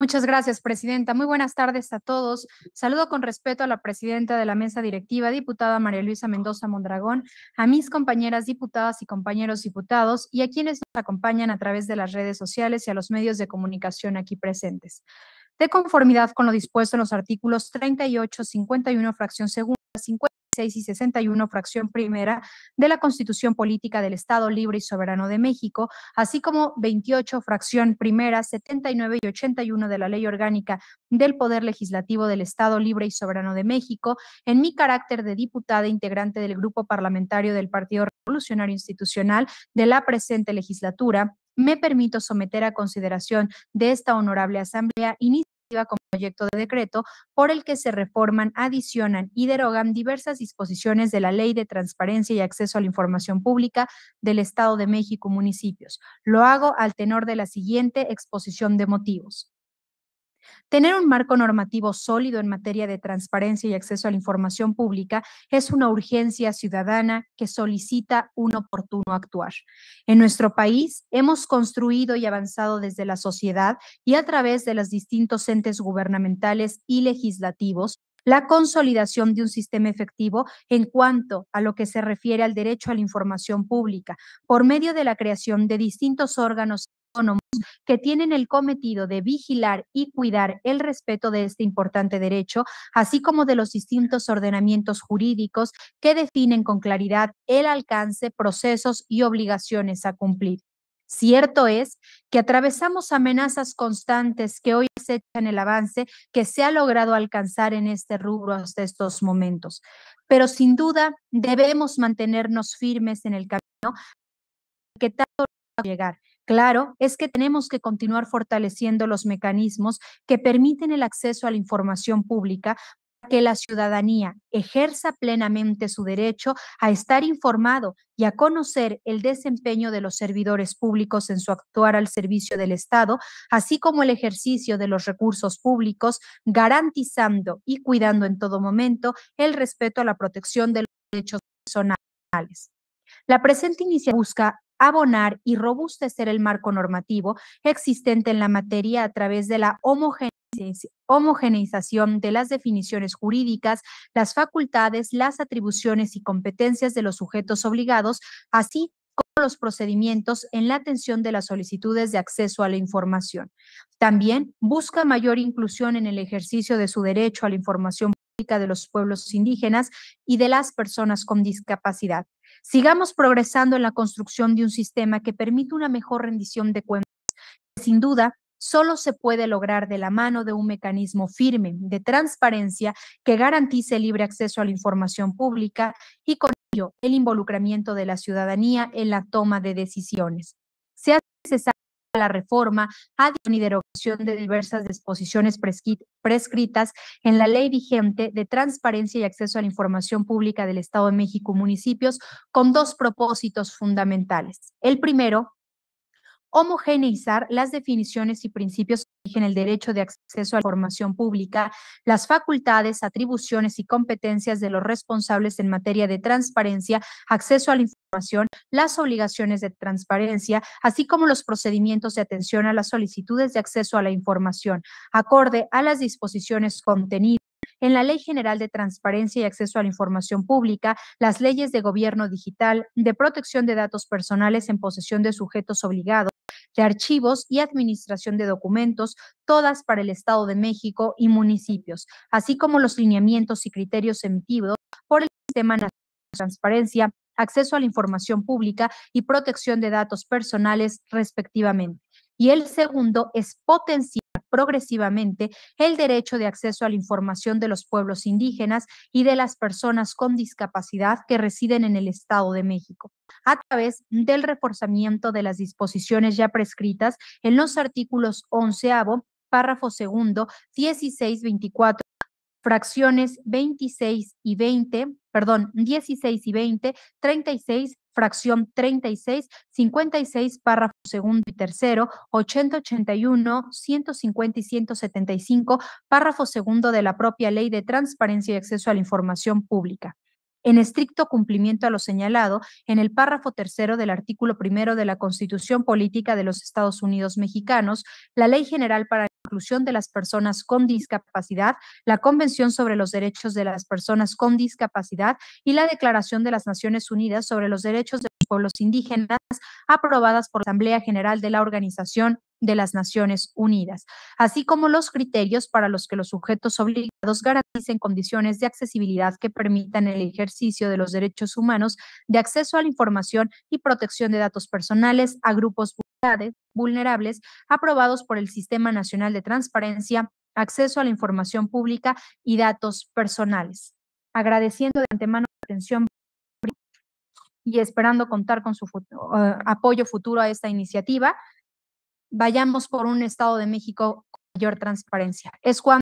Muchas gracias, Presidenta. Muy buenas tardes a todos. Saludo con respeto a la Presidenta de la Mesa Directiva, diputada María Luisa Mendoza Mondragón, a mis compañeras diputadas y compañeros diputados y a quienes nos acompañan a través de las redes sociales y a los medios de comunicación aquí presentes. De conformidad con lo dispuesto en los artículos 38, 51, fracción segunda, 50 sesenta y 61, fracción primera de la Constitución Política del Estado Libre y Soberano de México, así como 28, fracción primera, 79 y 81 de la Ley Orgánica del Poder Legislativo del Estado Libre y Soberano de México, en mi carácter de diputada e integrante del Grupo Parlamentario del Partido Revolucionario Institucional de la presente legislatura, me permito someter a consideración de esta honorable Asamblea con proyecto de decreto por el que se reforman, adicionan y derogan diversas disposiciones de la Ley de Transparencia y Acceso a la Información Pública del Estado de México, municipios. Lo hago al tenor de la siguiente exposición de motivos. Tener un marco normativo sólido en materia de transparencia y acceso a la información pública es una urgencia ciudadana que solicita un oportuno actuar. En nuestro país hemos construido y avanzado desde la sociedad y a través de los distintos entes gubernamentales y legislativos la consolidación de un sistema efectivo en cuanto a lo que se refiere al derecho a la información pública, por medio de la creación de distintos órganos que tienen el cometido de vigilar y cuidar el respeto de este importante derecho, así como de los distintos ordenamientos jurídicos que definen con claridad el alcance, procesos y obligaciones a cumplir. Cierto es que atravesamos amenazas constantes que hoy acechan el avance que se ha logrado alcanzar en este rubro hasta estos momentos, pero sin duda debemos mantenernos firmes en el camino que tanto llegar claro es que tenemos que continuar fortaleciendo los mecanismos que permiten el acceso a la información pública que la ciudadanía ejerza plenamente su derecho a estar informado y a conocer el desempeño de los servidores públicos en su actuar al servicio del Estado, así como el ejercicio de los recursos públicos, garantizando y cuidando en todo momento el respeto a la protección de los derechos personales. La presente iniciativa busca abonar y robustecer el marco normativo existente en la materia a través de la homogeneización de las definiciones jurídicas, las facultades, las atribuciones y competencias de los sujetos obligados, así como los procedimientos en la atención de las solicitudes de acceso a la información. También busca mayor inclusión en el ejercicio de su derecho a la información pública de los pueblos indígenas y de las personas con discapacidad Sigamos progresando en la construcción de un sistema que permita una mejor rendición de cuentas. que Sin duda, solo se puede lograr de la mano de un mecanismo firme de transparencia que garantice el libre acceso a la información pública y con ello el involucramiento de la ciudadanía en la toma de decisiones. Se hace necesario la reforma, adición y derogación de diversas disposiciones prescritas en la ley vigente de transparencia y acceso a la información pública del Estado de México municipios con dos propósitos fundamentales. El primero, homogeneizar las definiciones y principios que rigen el derecho de acceso a la información pública, las facultades, atribuciones y competencias de los responsables en materia de transparencia, acceso a la información, las obligaciones de transparencia, así como los procedimientos de atención a las solicitudes de acceso a la información, acorde a las disposiciones contenidas en la Ley General de Transparencia y Acceso a la Información Pública, las leyes de gobierno digital, de protección de datos personales en posesión de sujetos obligados, de Archivos y Administración de Documentos, todas para el Estado de México y municipios, así como los lineamientos y criterios emitidos por el Sistema Nacional de Transparencia, Acceso a la Información Pública y Protección de Datos Personales, respectivamente. Y el segundo es potenciar progresivamente el derecho de acceso a la información de los pueblos indígenas y de las personas con discapacidad que residen en el Estado de México, a través del reforzamiento de las disposiciones ya prescritas en los artículos 11, párrafo segundo, 16, 24 fracciones 26 y 20, perdón, 16 y 20, 36, fracción 36, 56, párrafo segundo y tercero, 80, 81, 150 y 175, párrafo segundo de la propia Ley de Transparencia y Acceso a la Información Pública en estricto cumplimiento a lo señalado en el párrafo tercero del artículo primero de la Constitución Política de los Estados Unidos Mexicanos, la Ley General para Inclusión de las Personas con Discapacidad, la Convención sobre los Derechos de las Personas con Discapacidad y la Declaración de las Naciones Unidas sobre los Derechos de los Pueblos Indígenas, aprobadas por la Asamblea General de la Organización de las Naciones Unidas, así como los criterios para los que los sujetos obligados garanticen condiciones de accesibilidad que permitan el ejercicio de los derechos humanos de acceso a la información y protección de datos personales a grupos vulnerables aprobados por el Sistema Nacional de Transparencia, Acceso a la Información Pública y Datos Personales. Agradeciendo de antemano la atención y esperando contar con su eh, apoyo futuro a esta iniciativa, vayamos por un Estado de México con mayor transparencia. Es